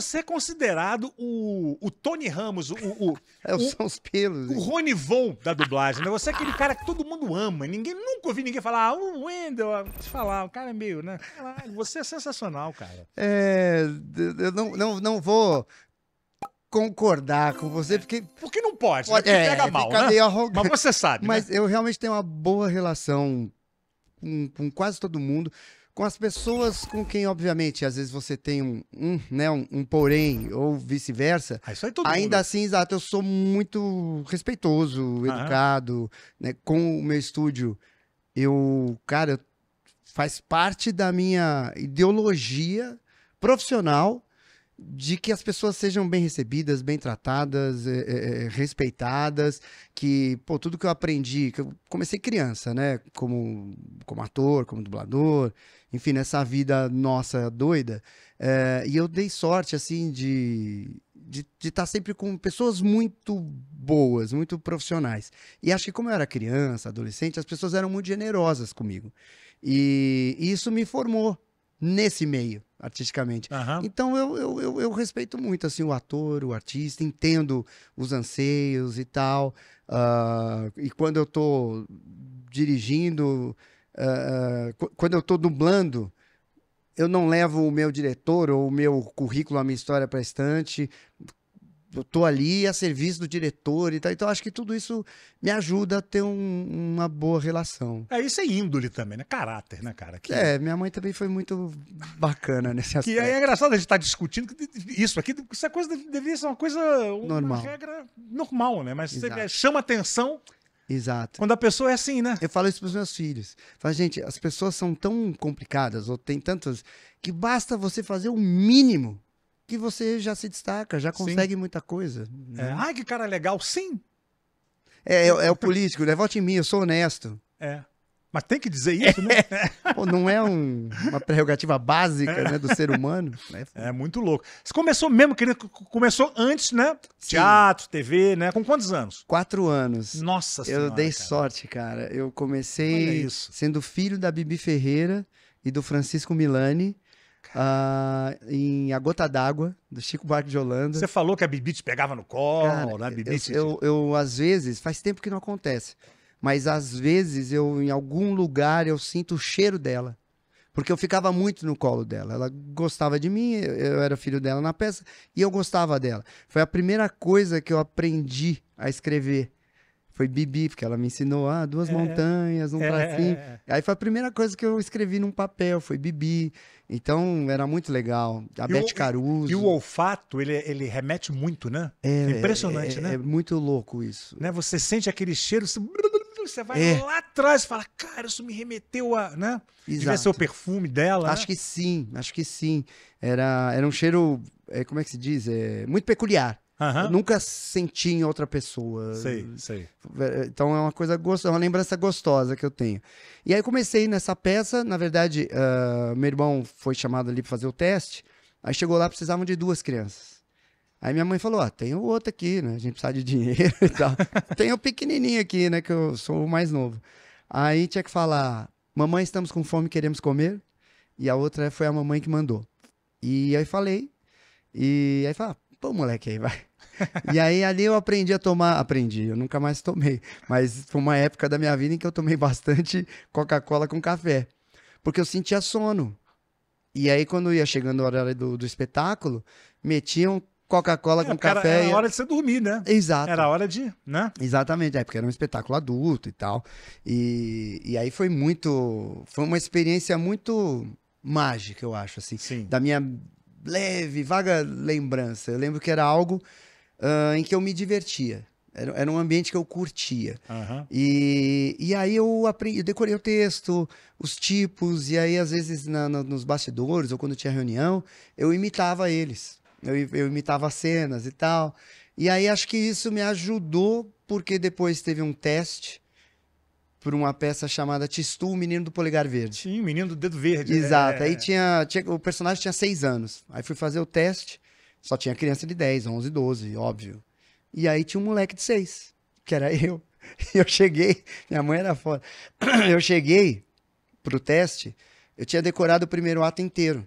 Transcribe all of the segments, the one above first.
você é considerado o, o Tony Ramos, o. o, é, o são os pelos. O Rony Von da dublagem, né? Você é aquele cara que todo mundo ama. Ninguém nunca ouvi ninguém falar, ah, o Wendel, ah, te falar, o cara é meio, né? você é sensacional, cara. É. Eu não, não, não vou concordar com você, é, porque. Porque não pode, né? pode né? pega mal. Fica né? Mas você sabe. Mas né? eu realmente tenho uma boa relação com, com quase todo mundo com as pessoas com quem, obviamente, às vezes você tem um, um né, um, um, porém ou vice-versa. Ah, ainda mundo. assim, exato, eu sou muito respeitoso, educado, né, com o meu estúdio. Eu, cara, faz parte da minha ideologia profissional de que as pessoas sejam bem recebidas, bem tratadas, é, é, respeitadas, que, pô, tudo que eu aprendi, que eu comecei criança, né, como, como ator, como dublador, enfim, nessa vida nossa doida, é, e eu dei sorte, assim, de de estar tá sempre com pessoas muito boas, muito profissionais. E acho que como eu era criança, adolescente, as pessoas eram muito generosas comigo. E, e isso me formou, nesse meio, artisticamente. Uhum. Então eu, eu, eu, eu, respeito muito assim o ator, o artista, entendo os anseios e tal. Uh, e quando eu estou dirigindo, uh, quando eu estou dublando, eu não levo o meu diretor ou o meu currículo, a minha história para estante eu tô ali a serviço do diretor e tal. Então acho que tudo isso me ajuda a ter um, uma boa relação. É, isso é índole também, né? Caráter, né, cara? Que... É, minha mãe também foi muito bacana nesse aspecto. E é engraçado a gente estar tá discutindo isso aqui, essa é coisa deveria ser uma coisa, uma normal. regra normal, né? Mas Exato. chama atenção. Exato. Quando a pessoa é assim, né? Eu falo isso para os meus filhos. fala gente, as pessoas são tão complicadas ou tem tantas que basta você fazer o mínimo que você já se destaca, já consegue Sim. muita coisa. É. Né? É. Ai, que cara legal. Sim, é, é, é, o político, né? Vote em mim, eu sou honesto. É. Mas tem que dizer isso, é. né? Pô, não é um, uma prerrogativa básica né, do ser humano. Né? É muito louco. Você começou mesmo, querido, começou antes, né? Sim. Teatro, TV, né? Com quantos anos? Quatro anos. Nossa Senhora. Eu dei cara. sorte, cara. Eu comecei sendo filho da Bibi Ferreira e do Francisco Milani uh, em A Gota d'Água, do Chico Buarque de Holanda. Você falou que a Bibi te pegava no colo, Cara, né? Bibi eu, eu, eu, às vezes, faz tempo que não acontece, mas às vezes eu, em algum lugar, eu sinto o cheiro dela. Porque eu ficava muito no colo dela. Ela gostava de mim, eu era filho dela na peça, e eu gostava dela. Foi a primeira coisa que eu aprendi a escrever foi Bibi, porque ela me ensinou, ah, duas é, é. montanhas, um é, tracinho. É, é, é, Aí foi a primeira coisa que eu escrevi num papel, foi Bibi. Então, era muito legal. A e Beth o, Caruso. E o olfato, ele, ele remete muito, né? É, Impressionante, né? É muito louco isso. Né? Você sente aquele cheiro, você, vai lá atrás e fala, cara, isso me remeteu a, né? Exato. Devia ser o perfume dela. Acho né? que sim, acho que sim. Era, era um cheiro, como é que se diz? É, muito peculiar. Uhum. nunca senti em outra pessoa. Sei, sei. É, então é uma coisa gostosa, é uma lembrança gostosa que eu tenho. E aí comecei nessa peça, na verdade, uh, meu irmão foi chamado ali para fazer o teste, aí chegou lá, precisavam de duas crianças. Aí minha mãe falou: Ó, ah, tem o outro aqui, né? A gente precisa de dinheiro e tal. tem o pequenininho aqui, né? Que eu sou o mais novo. Aí tinha que falar: Mamãe, estamos com fome, queremos comer. E a outra foi a mamãe que mandou. E aí falei. E aí fala ah, pô, moleque aí, vai. e aí ali eu aprendi a tomar, aprendi, eu nunca mais tomei, mas foi uma época da minha vida em que eu tomei bastante Coca-Cola com café, porque eu sentia sono. E aí quando ia chegando a hora do, do espetáculo, metiam Coca-Cola é, com café. Era, era e... hora de você dormir, né? Exato. Era hora de, né? Exatamente, é porque era um espetáculo adulto e tal. E, e aí foi muito, foi uma experiência muito mágica, eu acho, assim, Sim. da minha leve, vaga lembrança. Eu lembro que era algo uh, em que eu me divertia. Era, era, um ambiente que eu curtia. Uhum. E, e aí eu aprendi, eu decorei o texto, os tipos, e aí às vezes na, na, nos bastidores ou quando tinha reunião, eu imitava eles. Eu, eu imitava cenas e tal. E aí acho que isso me ajudou, porque depois teve um teste por uma peça chamada Tistu, o Menino do Polegar Verde. Sim, o Menino do Dedo Verde. Né? Exato. É... Aí tinha, tinha, o personagem tinha seis anos. Aí fui fazer o teste só tinha criança de 10, 11, 12, óbvio. E aí tinha um moleque de 6, que era eu. Eu cheguei, minha mãe era fora. Eu cheguei pro teste, eu tinha decorado o primeiro ato inteiro.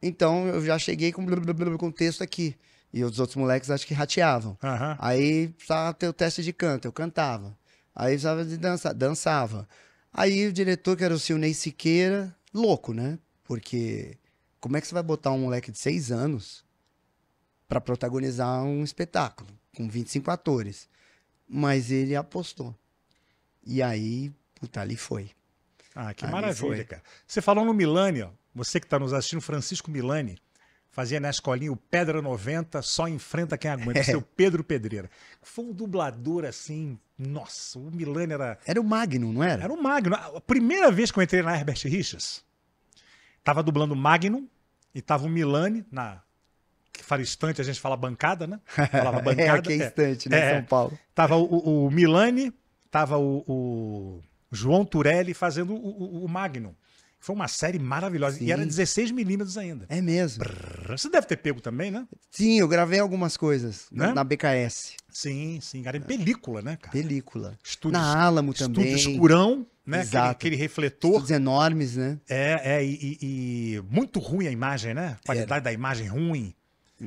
Então eu já cheguei com, blub, blub, com o texto aqui. E os outros moleques acho que rateavam. Uhum. Aí precisava ter o teste de canto, eu cantava. Aí precisava de dançar, dançava. Aí o diretor, que era o Silnei Siqueira, louco, né? Porque como é que você vai botar um moleque de seis anos para protagonizar um espetáculo com 25 atores. Mas ele apostou. E aí, puta, ali foi. Ah, que ali maravilha, foi. cara. Você falou no Milani, ó. Você que está nos assistindo, Francisco Milani, fazia na escolinha o Pedra 90, só enfrenta quem aguenta, é. seu Pedro Pedreira. Foi um dublador assim, nossa, o Milani era. Era o Magno, não era? Era o Magno. A primeira vez que eu entrei na Herbert Richards, tava dublando o Magno e tava o Milani na que fala estante, a gente fala bancada, né? Falava é, bancada. é, aqui é, é. estante, é, né? É, São é. Paulo. Tava o, o Milani, tava o, o João Turelli fazendo o, o, o Magnum. Foi uma série maravilhosa. Sim. E era 16 milímetros ainda. É mesmo. Brrr. Você deve ter pego também, né? Sim, eu gravei algumas coisas né? né? na BKS. Sim, sim. Era em película, né, cara? Película. Estúdios, na Alamo também. Estúdio escurão, né? Exato. Aquele, aquele refletor. Estúdios enormes, né? É, é. E, e, e muito ruim a imagem, né? A qualidade era. da imagem ruim.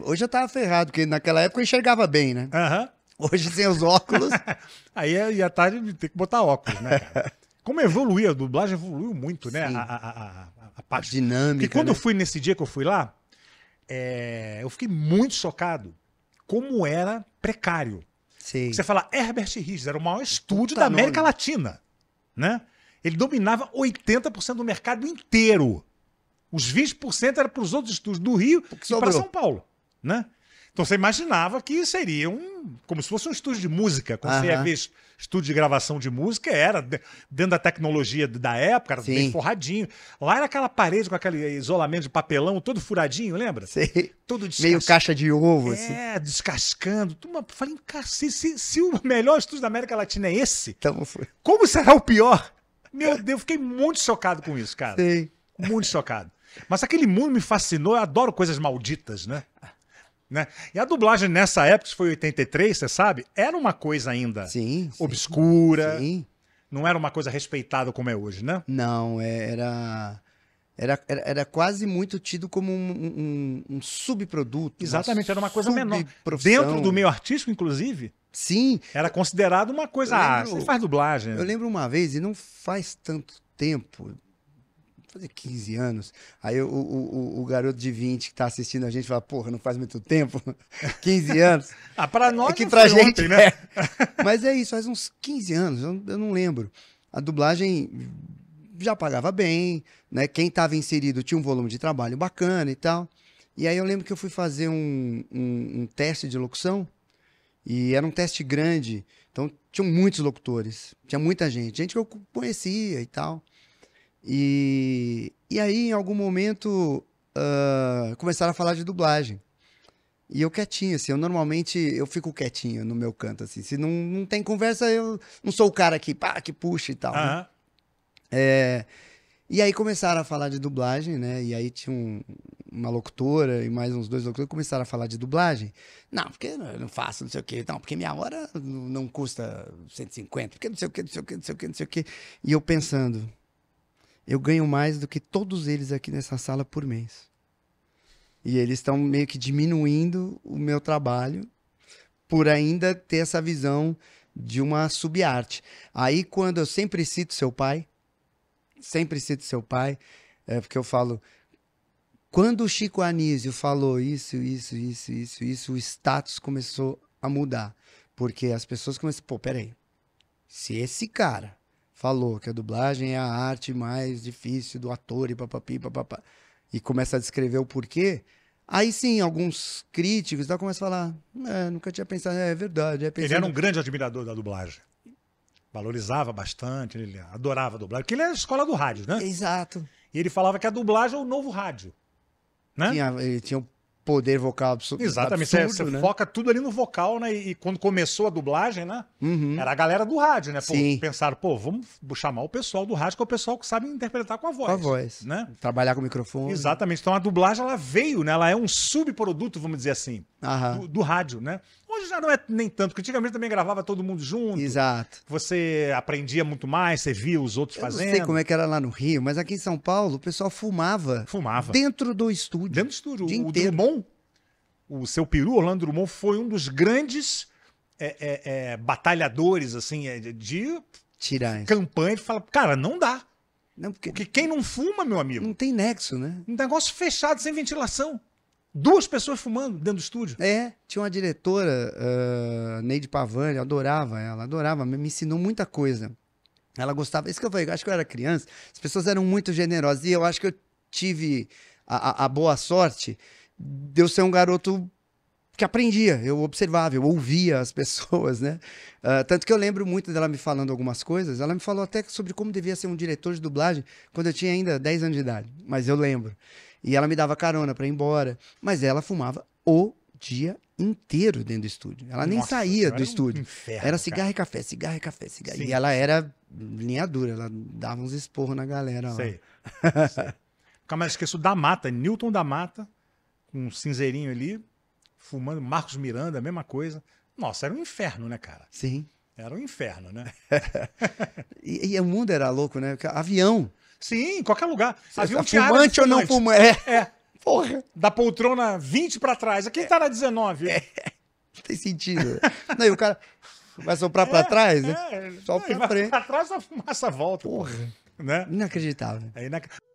Hoje eu tava ferrado, porque naquela época eu enxergava bem, né? Hoje sem os óculos. Aí ia é, tarde de ter que botar óculos, né, Como evoluiu, a dublagem evoluiu muito, né? Sim. A, a, a, a parte. dinâmica. Porque quando né? eu fui nesse dia que eu fui lá, é, eu fiquei muito chocado como era precário. Sim. Você fala, Herbert Richards era o maior estúdio Puta da América nome. Latina, né? Ele dominava 80% do mercado inteiro. Os 20% era para os outros estúdios do Rio e para São Paulo né? Então você imaginava que seria um. como se fosse um estúdio de música. Quando uhum. você ia ver estúdio de gravação de música, era dentro da tecnologia da época, era Sim. bem forradinho. Lá era aquela parede com aquele isolamento de papelão todo furadinho, lembra? Sim. Todo descas... Meio caixa de ovo, é, assim. É, descascando. Uma... Falei, cara, se, se, se, o melhor estúdio da América Latina é esse, então foi. como será o pior? Meu Deus, fiquei muito chocado com isso, cara. Sim. Muito chocado. Mas aquele mundo me fascinou, eu adoro coisas malditas, né? Né? E a dublagem nessa época, que foi 83, você sabe, era uma coisa ainda sim, obscura. Sim. Não era uma coisa respeitada como é hoje, né? Não, é, era. Era, era, era quase muito tido como um, um, um subproduto. Exatamente, era uma coisa menor. Dentro do meio artístico, inclusive. Sim. Era considerado uma coisa. Ah, lembro, ah, você faz dublagem. Eu lembro uma vez, e não faz tanto tempo, fazer 15 anos. Aí o, o, o, garoto de 20 que tá assistindo a gente fala, porra, não faz muito tempo, 15 anos. ah, pra nós é que pra gente, ontem, né? É. Mas é isso, faz uns 15 anos, eu, eu não lembro. A dublagem já pagava bem, né? Quem estava inserido tinha um volume de trabalho bacana e tal. E aí eu lembro que eu fui fazer um, um, um teste de locução, e era um teste grande, então tinham muitos locutores, tinha muita gente, gente que eu conhecia e tal. E, e aí, em algum momento, uh, começaram a falar de dublagem. E eu quietinho, assim, eu normalmente, eu fico quietinho no meu canto, assim, se não, não tem conversa, eu não sou o cara que, pá, que puxa e tal, né? é, e aí começaram a falar de dublagem, né, e aí tinha um, uma locutora e mais uns dois locutores começaram a falar de dublagem. Não, porque eu não faço, não sei o quê, não, porque minha hora não custa 150, porque não sei o quê, não sei o quê, não sei o quê, não sei o quê. E eu pensando, eu ganho mais do que todos eles aqui nessa sala por mês. E eles estão meio que diminuindo o meu trabalho por ainda ter essa visão de uma subarte. Aí quando eu sempre cito seu pai, sempre cito seu pai, é porque eu falo quando o Chico Anísio falou isso, isso, isso, isso, isso, o status começou a mudar, porque as pessoas começam, pô, peraí, se esse cara falou que a dublagem é a arte mais difícil do ator e papapi, papapá, e começa a descrever o porquê, aí sim, alguns críticos tá, começam a falar, é, nunca tinha pensado, é, é verdade. É pensando... Ele era um grande admirador da dublagem. Valorizava bastante, ele adorava a dublagem, porque ele é a escola do rádio, né? Exato. E ele falava que a dublagem é o novo rádio. Né? Tinha, ele tinha o poder vocal absoluto. Exatamente. Absurdo, você, você né? foca tudo ali no vocal, né? E, quando começou a dublagem, né? Uhum. Era a galera do rádio, né? Pô, Sim. Pensaram, pô, vamos chamar o pessoal do rádio, que é o pessoal que sabe interpretar com a voz. Com a voz. Né? Trabalhar com o microfone. Exatamente. Então a dublagem, ela veio, né? Ela é um subproduto, vamos dizer assim, do, do rádio, né? Hoje já não é nem tanto, porque antigamente também gravava todo mundo junto. Exato. Você aprendia muito mais, você via os outros eu fazendo. Não sei como é que era lá no Rio, mas aqui em São Paulo o pessoal fumava. Fumava. Dentro do estúdio. Dentro do estúdio. O, o Drummond, o seu peru, Orlando Drummond, foi um dos grandes é, é, é batalhadores, assim, é, de Tirar campanha. Ele fala, cara, não dá. Não, porque... porque quem não fuma, meu amigo. Não tem nexo, né? Um negócio fechado, sem ventilação. Duas pessoas fumando dentro do estúdio. É, tinha uma diretora, uh, Neide Pavani, eu adorava ela, adorava, me ensinou muita coisa. Ela gostava, isso que eu falei, acho que eu era criança, as pessoas eram muito generosas e eu acho que eu tive a, a, a boa sorte de eu ser um garoto que aprendia, eu observava, eu ouvia as pessoas, né? Uh, tanto que eu lembro muito dela me falando algumas coisas. Ela me falou até sobre como devia ser um diretor de dublagem quando eu tinha ainda 10 anos de idade, mas eu lembro. E ela me dava carona para ir embora. Mas ela fumava o dia inteiro dentro do estúdio. Ela nem Nossa, saía do estúdio. Um inferno, era cigarro cara. e café, cigarro e café, cigarro. Sim. E ela era linha dura, ela dava uns esporros na galera Sei. calma Calma, esqueço da Mata, Newton da Mata, com um cinzeirinho ali, fumando, Marcos Miranda, mesma coisa. Nossa, era um inferno, né, cara? Sim. Era um inferno, né? e, e, o mundo era louco, né? Avião. Sim, em qualquer lugar. Havia tá um teatro. Fumante ou não fumante? É. é. Porra. Da poltrona 20 para trás. Aqui tá na 19. É. Não tem sentido. não, e o cara vai soprar é, para trás? É. Né? Só não, pra frente. Pra trás a fumaça volta. Porra. Né? Inacreditável. É inacreditável.